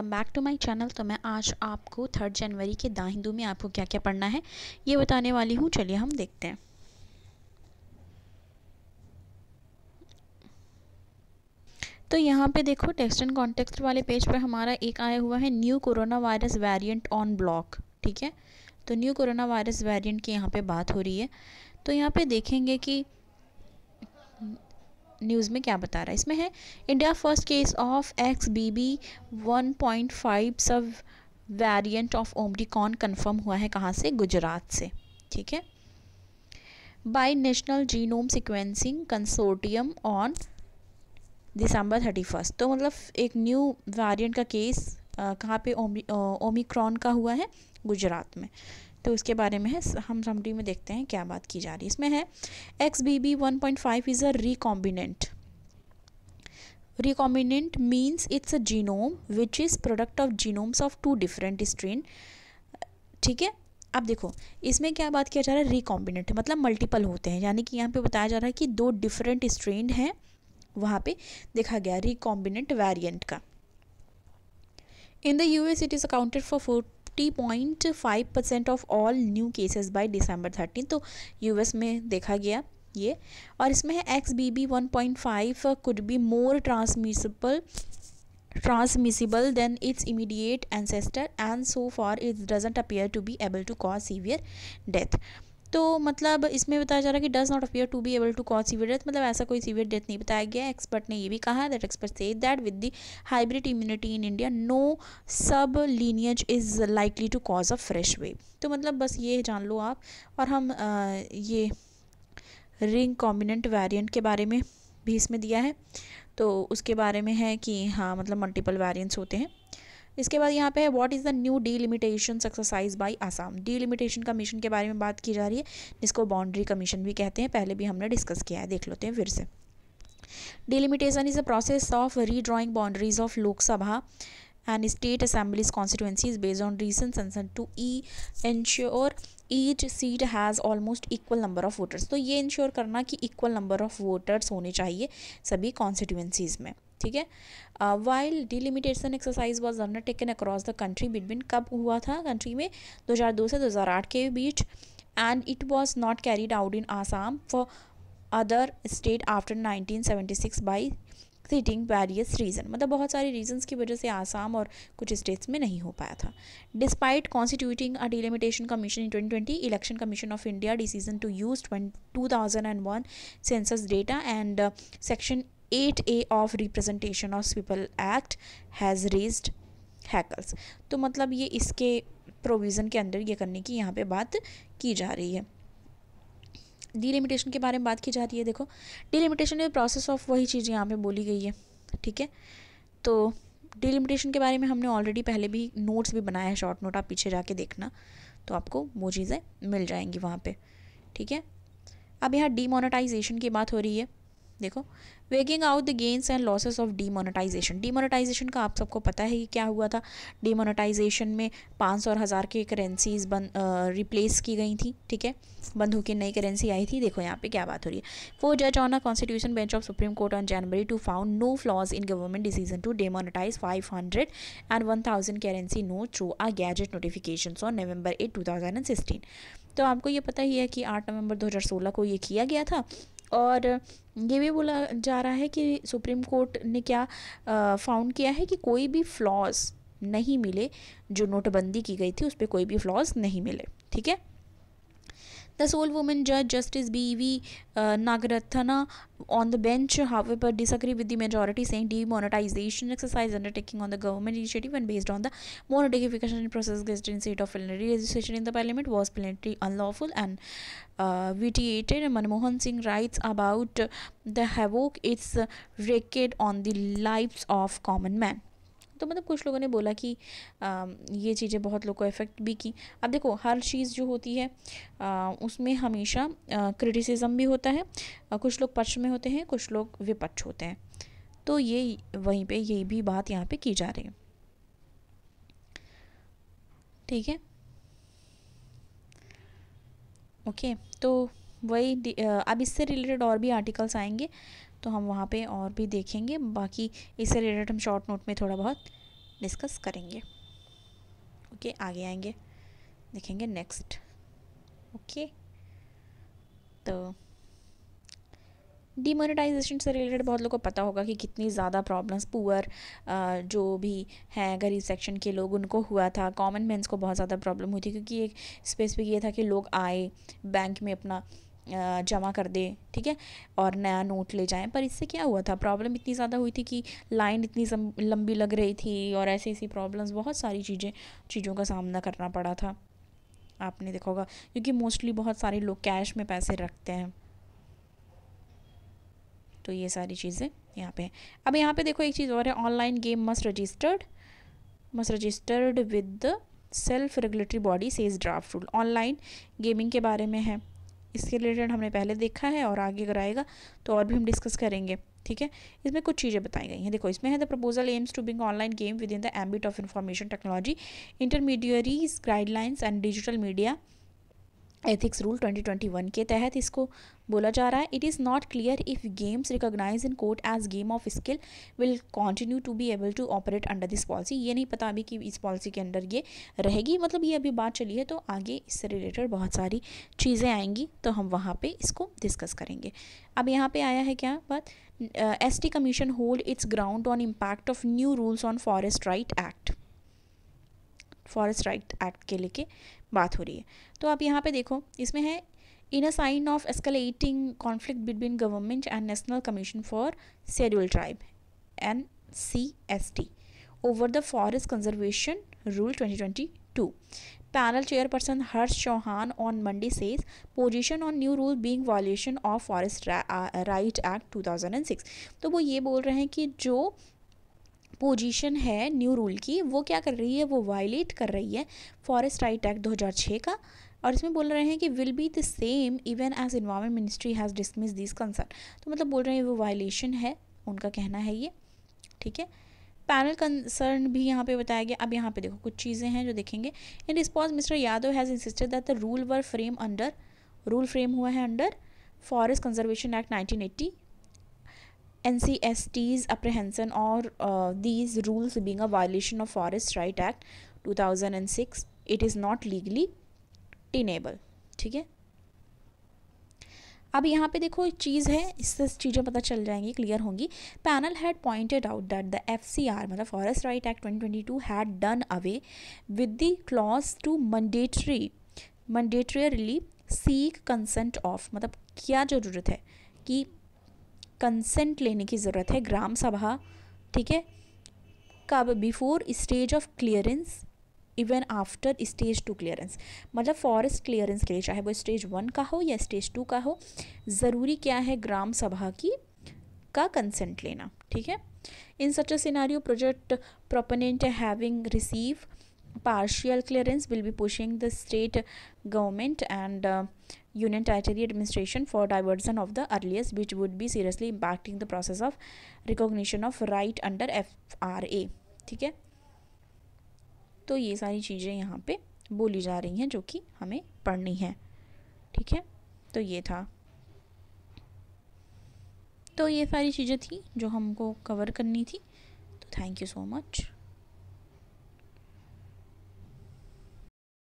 Welcome back to my channel तो मैं आज आपको थर्ड जनवरी के दा हिंदू में आपको क्या क्या पढ़ना है ये बताने वाली हूँ चलिए हम देखते हैं तो यहाँ पे देखो टेक्स्ट एंड कॉन्टेक्स्ट वाले पेज पर हमारा एक आया हुआ है new corona virus variant on block ठीक है तो न्यू कोरोना वायरस वेरियंट की यहाँ पर बात हो रही है तो यहाँ पर देखेंगे कि न्यूज़ में क्या बता रहा है इसमें है India first case of X B B one point five sub variant of omicron confirm हुआ है कहाँ से गुजरात से ठीक है by national genome sequencing consortium on December thirty first तो मतलब एक न्यू वेरिएंट का केस कहाँ पे ओमिक्रॉन का हुआ है गुजरात में तो इसके बारे में है हम समरी में देखते हैं क्या बात की जा रही है इसमें है X B B one point five is a recombinant recombinant means it's a genome which is product of genomes of two different strain ठीक है अब देखो इसमें क्या बात किया जा रहा है रिकॉम्बिनेंट मतलब मल्टीपल होते हैं यानी कि यहाँ पे बताया जा रहा है कि दो डिफरेंट स्ट्रेन हैं वहाँ पे देखा गया रिकॉम्बिनेंट वेरिएंट का in the US it is accounted for four 50.5 percent of all new cases by December thirteen तो यूएस में देखा गया ये और इसमें है X B B one point five could be more transmissible transmissible than its immediate ancestor and so for its doesn't appear to be able to cause severe death तो मतलब इसमें बताया जा रहा है कि does not appear to be able to cause severe death मतलब ऐसा कोई सीवियर डेथ नहीं बताया गया एक्सपर्ट ने ये भी कहा दैट एक्सपर्ट से that with the hybrid immunity in India no sub lineage is likely to cause a fresh wave तो मतलब बस ये जान लो आप और हम आ, ये रिंग कॉम्बिनेंट वेरियंट के बारे में भी इसमें दिया है तो उसके बारे में है कि हाँ मतलब मल्टीपल वेरियंट्स होते हैं इसके बाद यहाँ पे है what is the new delimitation exercise by Assam delimitation commission के बारे में बात की जा रही है जिसको बाउंड्री कमीशन भी कहते हैं पहले भी हमने डिस्कस किया है देख लेते हैं फिर से delimitation is a process of redrawing boundaries of Lok Sabha and state assemblies assemblies constituencies on recent recent to ई e each seat has almost equal number of voters तो ये इंश्योर करना कि इक्वल नंबर ऑफ़ वोटर्स होने चाहिए सभी constituencies में ठीक है while delimitation exercise was taken across the country between कब हुआ था कंट्री में 2002 से 2008 के बीच and it was not carried out in Assam for other state after 1976 by citing various reason मतलब बहुत सारी रीजंस की वजह से आसाम और कुछ स्टेट्स में नहीं हो पाया था despite constituting a delimitation commission in 2020 election commission of India decision to use two thousand and one census data and section eight A of representation of people act has raise hackles तो मतलब ये इसके provision के अंदर ये करने की यहाँ पे बात की जा रही है डीलिमिटेशन के बारे में बात की जा रही है देखो डिलिमिटेशन डीलिमिटेशन प्रोसेस ऑफ वही चीज़ यहाँ पे बोली गई है ठीक है तो डिलिमिटेशन के बारे में हमने ऑलरेडी पहले भी नोट्स भी बनाया है शॉर्ट नोट आप पीछे जाके देखना तो आपको वो चीज़ें मिल जाएंगी वहाँ पे ठीक है अब यहाँ डीमोनेटाइजेशन की बात हो रही है देखो weighing out the gains and losses of demonetization demonetization का आप सबको पता है कि क्या हुआ था डीमोनेटाइजेशन में पाँच और हज़ार की करेंसीज बन रिप्लेस की गई थी ठीक है बंद होकर नई करेंसी आई थी देखो यहाँ पे क्या बात हो रही है फोर जज on a constitution bench of supreme court on January two found no flaws in government decision to demonetize five hundred and one thousand currency note through a gazette notification on November eight two thousand and sixteen तो आपको ये पता ही है कि आठ नवंबर सोलह को ये किया गया था और ये भी बोला जा रहा है कि सुप्रीम कोर्ट ने क्या फाउंड किया है कि कोई भी फ्लॉज नहीं मिले जो नोटबंदी की गई थी उस पर कोई भी फ्लॉज नहीं मिले ठीक है The sole woman judge, Justice B.V. Uh, Nagarathana, on the bench, however, disagree with the majority, saying demonetization exercise undertaking on the government initiative and based on the monetization process in instead of plenary legislation in the parliament was plenty unlawful and uh, vitiated. Manmohan Singh writes about the havoc it's wreaked on the lives of common men. तो मतलब कुछ लोगों ने बोला कि आ, ये चीज़ें बहुत लोग को इफ़ेक्ट भी की अब देखो हर चीज़ जो होती है आ, उसमें हमेशा क्रिटिसिज्म भी होता है आ, कुछ लोग पक्ष में होते हैं कुछ लोग विपक्ष होते हैं तो ये वहीं पे ये भी बात यहाँ पे की जा रही है ठीक है ओके तो वही अब इससे रिलेटेड और भी आर्टिकल्स आएंगे तो हम वहाँ पे और भी देखेंगे बाकी इससे रिलेटेड हम शॉर्ट नोट में थोड़ा बहुत डिस्कस करेंगे ओके आगे आएंगे देखेंगे नेक्स्ट ओके तो डीमोनेटाइजेशन से रिलेटेड बहुत लोगों को पता होगा कि कितनी ज़्यादा प्रॉब्लम्स पुअर जो भी हैं गरीब सेक्शन के लोग उनको हुआ था कॉमन मैंस को बहुत ज़्यादा प्रॉब्लम हुई थी क्योंकि एक स्पेसिफिक ये था कि लोग आए बैंक में अपना जमा कर दें ठीक है और नया नोट ले जाएं पर इससे क्या हुआ था प्रॉब्लम इतनी ज़्यादा हुई थी कि लाइन इतनी लंबी लग रही थी और ऐसी ऐसी प्रॉब्लम्स बहुत सारी चीज़ें चीज़ों का सामना करना पड़ा था आपने देखा होगा क्योंकि मोस्टली बहुत सारे लोग कैश में पैसे रखते हैं तो ये सारी चीज़ें यहाँ पे अब यहाँ पे देखो एक चीज़ और है online game must registered must registered with the self regulatory body says draft rule online gaming के बारे में है इसके रिलेटेड हमने पहले देखा है और आगे अगर आएगा तो और भी हम डिस्कस करेंगे ठीक है इसमें कुछ चीज़ें बताई गई हैं देखो इसमें है the proposal aims to bring online game within the ambit of information technology intermediaries guidelines and digital media ethics rule 2021 के तहत इसको बोला जा रहा है it is not clear if games recognize in court as game of skill will continue to be able to operate under this policy ये नहीं पता अभी कि इस पॉलिसी के अंडर ये रहेगी मतलब ये अभी बात चली है तो आगे इससे रिलेटेड बहुत सारी चीज़ें आएंगी तो हम वहाँ पर इसको डिस्कस करेंगे अब यहाँ पर आया है क्या बात S T commission hold its ground on impact of new rules on forest right act forest right act के लेके बात हो रही है तो आप यहाँ पे देखो इसमें है in a sign of escalating conflict between government and national commission for scheduled tribe N C S T over the forest conservation rule twenty panel chairperson Harsh Chauhan on Monday says position on new rule being violation of forest right act 2006 तो वो ये बोल रहे हैं कि जो position है new rule की वो क्या कर रही है वो वायलेट कर रही है फॉरेस्ट राइट एक्ट 2006 का और इसमें बोल रहे हैं कि will be the same even as environment ministry has dismiss this concern तो मतलब बोल रहे हैं वो वायलेशन है उनका कहना है ये ठीक है पैनल कंसर्न भी यहाँ पे बताया गया अब यहाँ पे देखो कुछ चीज़ें हैं जो देखेंगे in response mister Yadav has insisted that the rule were frame under rule frame हुआ है under forest conservation act 1980 N C S और these rules being a rules of forest right act two thousand and six it is not legally tenable ठीक है अब यहाँ पे देखो एक चीज़ है इससे चीज़ें पता चल जाएंगी क्लियर होंगी panel had pointed out that the F C R मतलब forest right act to had done away with the clause to mandatory mandatorily seek consent of मतलब क्या ज़रूरत है कि कंसेंट लेने की ज़रूरत है ग्राम सभा ठीक है कब before stage of clearance even after stage two clearance मतलब फॉरेस्ट क्लियरेंस के लिए चाहे वो स्टेज वन का हो या स्टेज टू का हो ज़रूरी क्या है ग्राम सभा की का कंसेंट लेना ठीक है in such a scenario project proponent having receive partial clearance will be pushing the state government and uh, union territory administration for diversion of the earliest which would be seriously impacting the process of recognition of right under FRA ठीक है तो ये सारी चीज़ें यहाँ पे बोली जा रही हैं जो कि हमें पढ़नी है ठीक है तो ये था तो ये सारी चीज़ें थी जो हमको कवर करनी थी तो थैंक यू सो मच